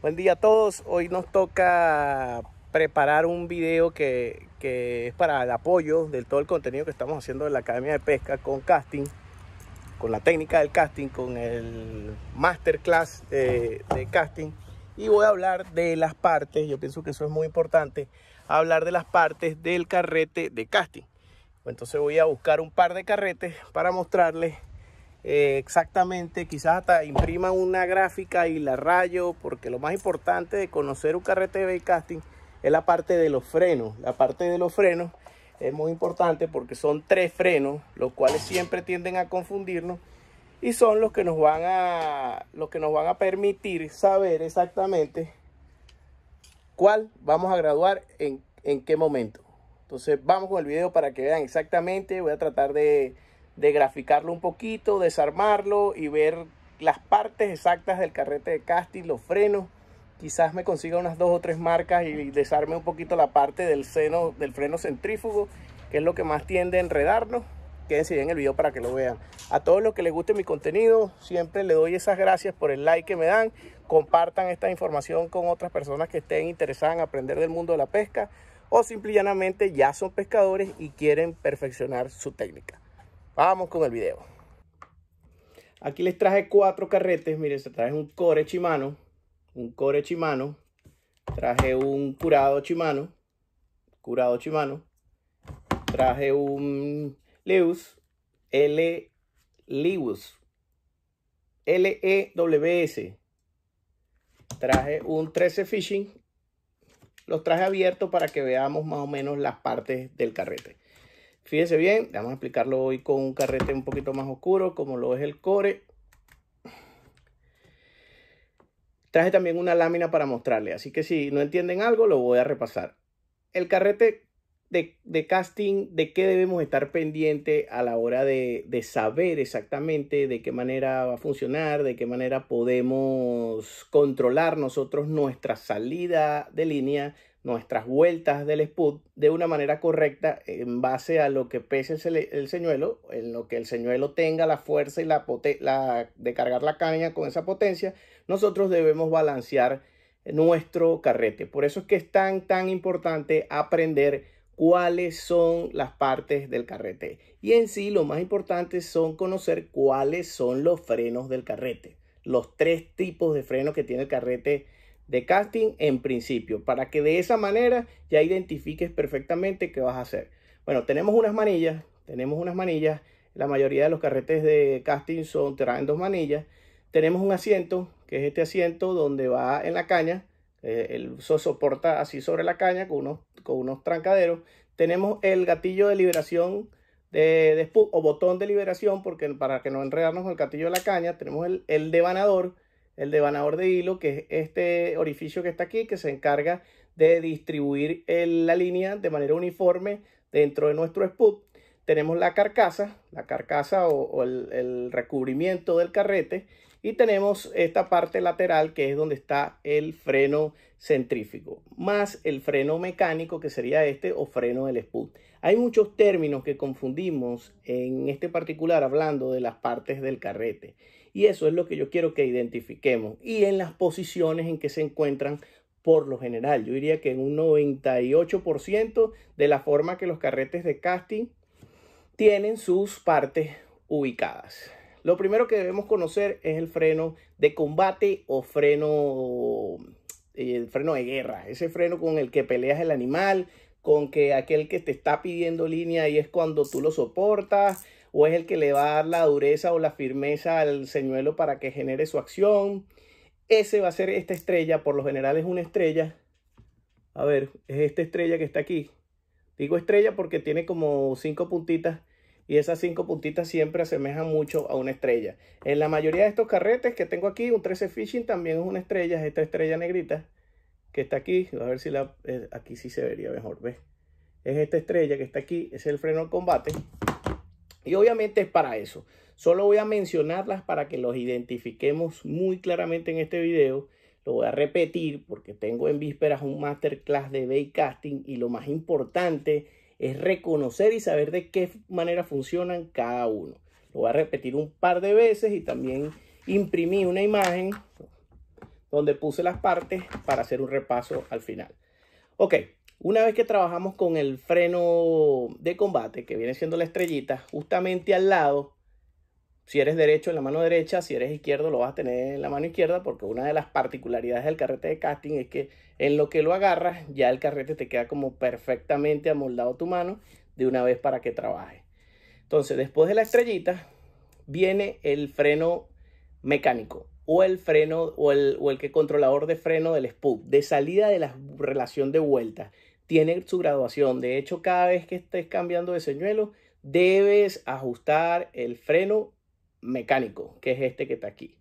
Buen día a todos. Hoy nos toca preparar un video que, es para el apoyo de todo el contenido que estamos haciendo en la Academia de Pesca con casting, con la técnica del casting, con el masterclass de casting. Y voy a hablar de las partes, yo pienso que eso es muy importante, hablar de las partes del carrete de casting. Entonces voy a buscar un par de carretes para mostrarles eh, exactamente, quizás hasta imprima una gráfica y la rayo, porque lo más importante de conocer un carrete de casting es la parte de los frenos. La parte de los frenos es muy importante porque son tres frenos, los cuales siempre tienden a confundirnos y son los que nos van a, los que nos van a permitir saber exactamente cuál vamos a graduar en, en qué momento. Entonces vamos con el video para que vean exactamente, voy a tratar de de graficarlo un poquito, desarmarlo y ver las partes exactas del carrete de casting, los frenos. Quizás me consiga unas dos o tres marcas y desarme un poquito la parte del seno del freno centrífugo, que es lo que más tiende a enredarnos. Quédense bien el video para que lo vean. A todos los que les guste mi contenido, siempre le doy esas gracias por el like que me dan. Compartan esta información con otras personas que estén interesadas en aprender del mundo de la pesca o simplemente ya son pescadores y quieren perfeccionar su técnica. Vamos con el video. Aquí les traje cuatro carretes. Miren, se traje un core chimano. Un core chimano. Traje un curado chimano. Curado chimano. Traje un Lewis. L. Lewis. L-E-W-S. Traje un 13 Fishing. Los traje abiertos para que veamos más o menos las partes del carrete. Fíjense bien, vamos a explicarlo hoy con un carrete un poquito más oscuro, como lo es el core. Traje también una lámina para mostrarle, así que si no entienden algo, lo voy a repasar. El carrete de, casting, ¿de qué debemos estar pendiente a la hora de, de saber exactamente de qué manera va a funcionar, de qué manera podemos controlar nosotros nuestra salida de línea nuestras vueltas del spud de una manera correcta en base a lo que pese el, señuelo, en lo que el señuelo tenga la fuerza y la, potencia de cargar la caña con esa potencia, nosotros debemos balancear nuestro carrete. Por eso es que es tan, tan importante aprender cuáles son las partes del carrete. Y en sí, lo más importante son conocer cuáles son los frenos del carrete. Los tres tipos de frenos que tiene el carrete de casting en principio, para que de esa manera ya identifiques perfectamente qué vas a hacer. Bueno, tenemos unas manillas, tenemos unas manillas, la mayoría de los carretes de casting son, traen dos manillas, tenemos un asiento, que es este asiento donde va en la caña, eh, el soporta así sobre la caña con unos, con unos trancaderos, tenemos el gatillo de liberación de, de, o botón de liberación, porque para que no enredarnos con el gatillo de la caña, tenemos el, el devanador, el devanador de hilo, que es este orificio que está aquí, que se encarga de distribuir la línea de manera uniforme dentro de nuestro spud. Tenemos la carcasa, la carcasa o, el, recubrimiento del carrete. Y tenemos esta parte lateral que es donde está el freno centrífico, más el freno mecánico que sería este o freno del spool. Hay muchos términos que confundimos en este particular hablando de las partes del carrete. Y eso es lo que yo quiero que identifiquemos. Y en las posiciones en que se encuentran por lo general. Yo diría que en un 98% de la forma que los carretes de casting tienen sus partes ubicadas. Lo primero que debemos conocer es el freno de combate o freno, eh, el freno de guerra. Ese freno con el que peleas el animal, con que aquel que te está pidiendo línea y es cuando tú lo soportas, o es el que le va a dar la dureza o la firmeza al señuelo para que genere su acción. Ese va a ser esta estrella, por lo general es una estrella. A ver, es esta estrella que está aquí. Digo estrella porque tiene como cinco puntitas y esas cinco puntitas siempre asemejan mucho a una estrella. En la mayoría de estos carretes que tengo aquí, un 13 Fishing también es una estrella, es esta estrella negrita que está aquí, a ver si la, eh, aquí sí se vería mejor, ¿ves? Es esta estrella que está aquí, es el freno al combate. Y obviamente es para eso. Solo voy a mencionarlas para que los identifiquemos muy claramente en este video. Lo voy a repetir porque tengo en vísperas un masterclass de bait y lo más importante es reconocer y saber de qué manera funcionan cada uno. Lo voy a repetir un par de veces y también imprimí una imagen donde puse las partes para hacer un repaso al final. Ok, una vez que trabajamos con el freno de combate, que viene siendo la estrellita, justamente al lado, si eres derecho en la mano derecha, si eres izquierdo lo vas a tener en la mano izquierda, porque una de las particularidades del carrete de casting es que en lo que lo agarras, ya el carrete te queda como perfectamente amoldado tu mano de una vez para que trabaje. Entonces, después de la estrellita, viene el freno mecánico o el freno o el, o el que controlador de freno del spool, de salida de la relación de vuelta tiene su graduación. De hecho, cada vez que estés cambiando de señuelo, debes ajustar el freno mecánico, que es este que está aquí.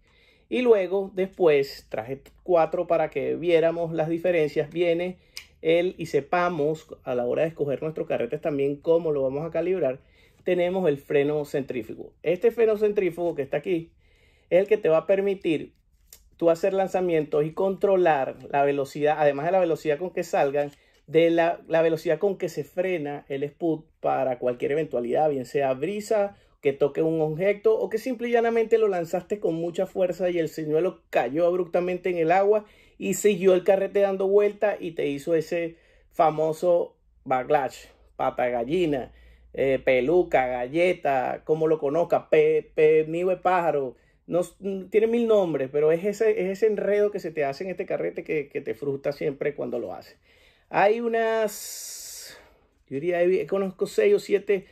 Y luego, después, traje cuatro para que viéramos las diferencias. Viene el y sepamos a la hora de escoger nuestros carretes también cómo lo vamos a calibrar. Tenemos el freno centrífugo. Este freno centrífugo que está aquí es el que te va a permitir tú hacer lanzamientos y controlar la velocidad, además de la velocidad con que salgan, de la, velocidad con que se frena el spud para cualquier eventualidad, bien sea brisa, que toque un objeto o que simple y llanamente lo lanzaste con mucha fuerza y el señuelo cayó abruptamente en el agua y siguió el carrete dando vuelta y te hizo ese famoso backlash, pata gallina, eh, peluca, galleta, como lo conozca, pepe, Mi pájaro, no, mm, tiene mil nombres, pero es ese, enredo que se te hace en este carrete que, te frustra siempre cuando lo haces. Hay unas, yo diría, eh, conozco seis o siete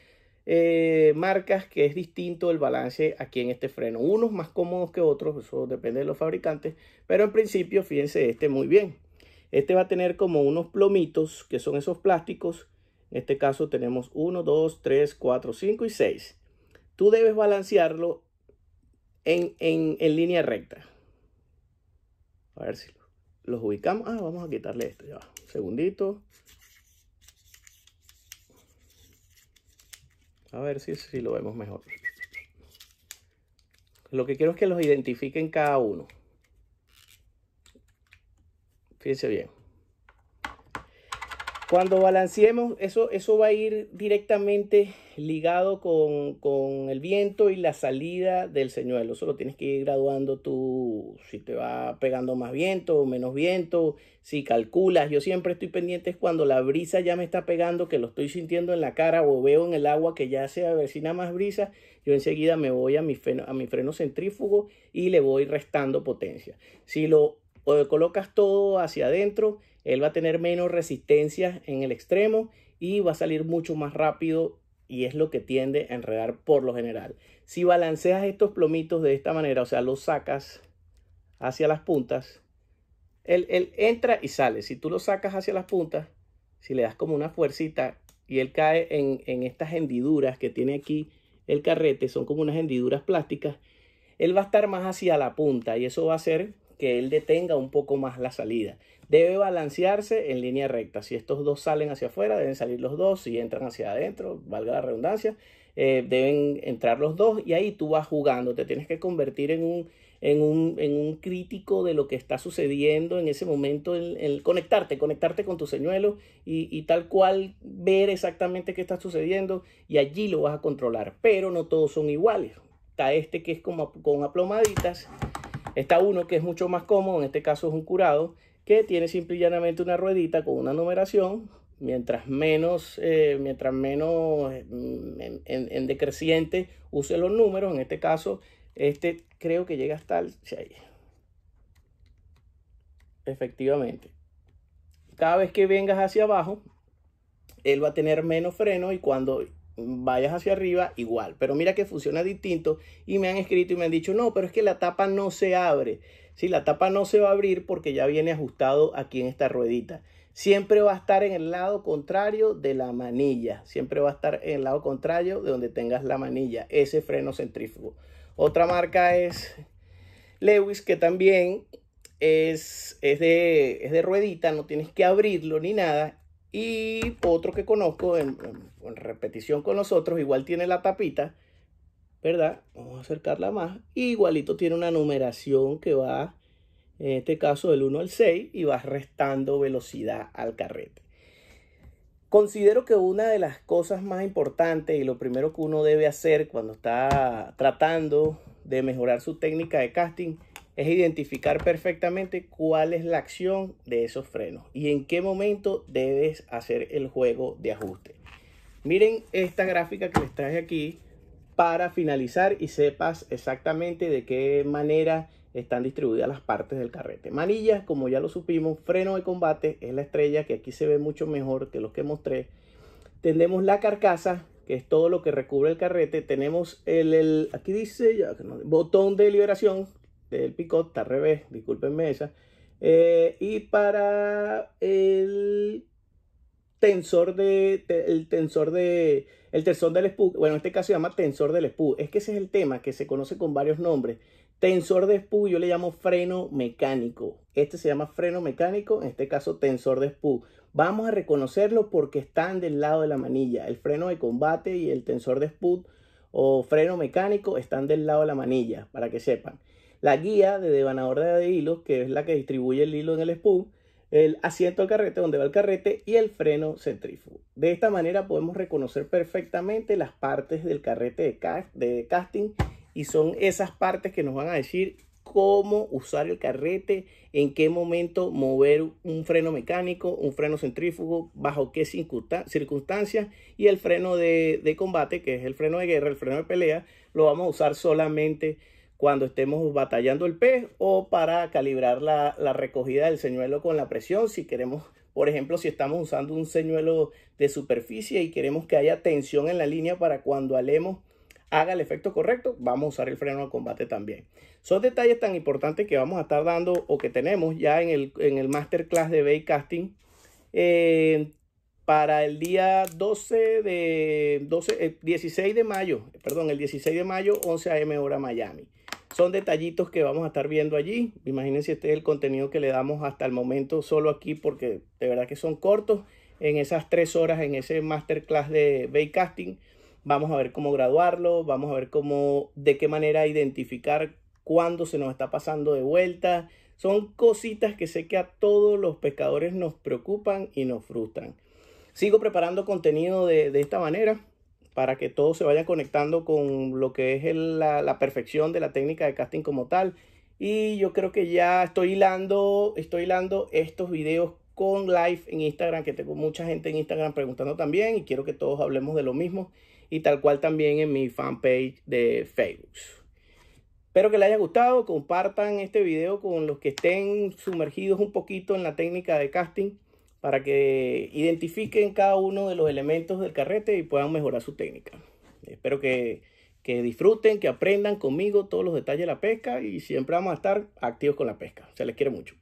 eh, marcas que es distinto el balance aquí en este freno. Unos más cómodos que otros, eso depende de los fabricantes, pero en principio fíjense este muy bien. Este va a tener como unos plomitos, que son esos plásticos. En este caso tenemos 1, 2, 3, 4, 5 y 6. Tú debes balancearlo en, línea recta. A ver si los ubicamos. Ah, vamos a quitarle esto. Ya, segundito. A ver si, si lo vemos mejor. Lo que quiero es que los identifiquen cada uno. Fíjense bien. Cuando balanceemos, eso, eso va a ir directamente ligado con, el viento y la salida del señuelo. Solo tienes que ir graduando tú, si te va pegando más viento o menos viento, si calculas. Yo siempre estoy pendiente es cuando la brisa ya me está pegando, que lo estoy sintiendo en la cara o veo en el agua que ya se avecina más brisa. Yo enseguida me voy a mi, freno, a mi freno centrífugo y le voy restando potencia. Si lo eh, colocas todo hacia adentro, él va a tener menos resistencia en el extremo y va a salir mucho más rápido y es lo que tiende a enredar por lo general. Si balanceas estos plomitos de esta manera, o sea, los sacas hacia las puntas, él, entra y sale. Si tú lo sacas hacia las puntas, si le das como una fuercita y él cae en, estas hendiduras que tiene aquí el carrete, son como unas hendiduras plásticas, él va a estar más hacia la punta y eso va a ser que él detenga un poco más la salida. Debe balancearse en línea recta. Si estos dos salen hacia afuera, deben salir los dos. Si entran hacia adentro, valga la redundancia, eh, deben entrar los dos. Y ahí tú vas jugando. Te tienes que convertir en un, en un, crítico de lo que está sucediendo en ese momento. el conectarte, conectarte con tu señuelo y, y tal cual ver exactamente qué está sucediendo. Y allí lo vas a controlar. Pero no todos son iguales. Está este que es como con aplomaditas Está uno que es mucho más cómodo, en este caso es un curado, que tiene simple y llanamente una ruedita con una numeración. Mientras menos, eh, mientras menos eh, en, decreciente use los números, en este caso, este creo que llega hasta el Efectivamente. Cada vez que vengas hacia abajo, él va a tener menos freno y cuando vayas hacia arriba igual. Pero mira que funciona distinto y me han escrito y me han dicho, no, pero es que la tapa no se abre. Si la tapa no se va a abrir porque ya viene ajustado aquí en esta ruedita. Siempre va a estar en el lado contrario de la manilla. Siempre va a estar en el lado contrario de donde tengas la manilla. Ese freno centrífugo. Otra marca es Lewis, que también es, es, de, es de ruedita. No tienes que abrirlo ni nada y otro que conozco, en, repetición con nosotros igual tiene la tapita, ¿verdad? Vamos a acercarla más. igualito tiene una numeración que va, en este caso, del 1 al 6 y va restando velocidad al carrete. Considero que una de las cosas más importantes y lo primero que uno debe hacer cuando está tratando de mejorar su técnica de casting es identificar perfectamente cuál es la acción de esos frenos y en qué momento debes hacer el juego de ajuste. Miren esta gráfica que les traje aquí para finalizar y sepas exactamente de qué manera están distribuidas las partes del carrete. Manillas, como ya lo supimos, freno de combate es la estrella que aquí se ve mucho mejor que lo que mostré. Tenemos la carcasa, que es todo lo que recubre el carrete. Tenemos el, aquí dice botón de liberación, del picot está al revés, discúlpenme esa. Eh, y para el tensor de el tensor de el tensor del SPU, bueno, en este caso se llama tensor del SPU. Es que ese es el tema que se conoce con varios nombres. Tensor de SPU yo le llamo freno mecánico. Este se llama freno mecánico, en este caso tensor de SPU. Vamos a reconocerlo porque están del lado de la manilla. El freno de combate y el tensor de SPU o freno mecánico están del lado de la manilla, para que sepan la guía de devanadora de hilos, que es la que distribuye el hilo en el spool, el asiento al carrete donde va el carrete y el freno centrífugo. De esta manera podemos reconocer perfectamente las partes del carrete de, casting y son esas partes que nos van a decir cómo usar el carrete, en qué momento mover un freno mecánico, un freno centrífugo, bajo qué circunstancias y el freno de, combate, que es el freno de guerra, el freno de pelea, lo vamos a usar solamente cuando estemos batallando el pez o para calibrar la, recogida del señuelo con la presión. Si queremos, por ejemplo, si estamos usando un señuelo de superficie y queremos que haya tensión en la línea para cuando alemos haga el efecto correcto, vamos a usar el freno de combate también. Son detalles tan importantes que vamos a estar dando o que tenemos ya en el, en el masterclass de Bay Casting. Eh, para el día 12 de 12, 16 eh, de mayo, perdón, el 16 de mayo, 11 a.m. hora Miami. Son detallitos que vamos a estar viendo allí. Imagínense este es el contenido que le damos hasta el momento solo aquí porque de verdad que son cortos. En esas tres horas, en ese masterclass de Baycasting, vamos a ver cómo graduarlo, vamos a ver cómo, de qué manera identificar cuándo se nos está pasando de vuelta. Son cositas que sé que a todos los pescadores nos preocupan y nos frustran. Sigo preparando contenido de, de esta manera para que todo se vaya conectando con lo que es la, perfección de la técnica de casting como tal. Y yo creo que ya estoy hilando, estoy hilando estos videos con live en Instagram, que tengo mucha gente en Instagram preguntando también y quiero que todos hablemos de lo mismo y tal cual también en mi fanpage de Facebook. Espero que les haya gustado, compartan este video con los que estén sumergidos un poquito en la técnica de casting para que identifiquen cada uno de los elementos del carrete y puedan mejorar su técnica. Espero que, disfruten, que aprendan conmigo todos los detalles de la pesca y siempre vamos a estar activos con la pesca. Se les quiere mucho.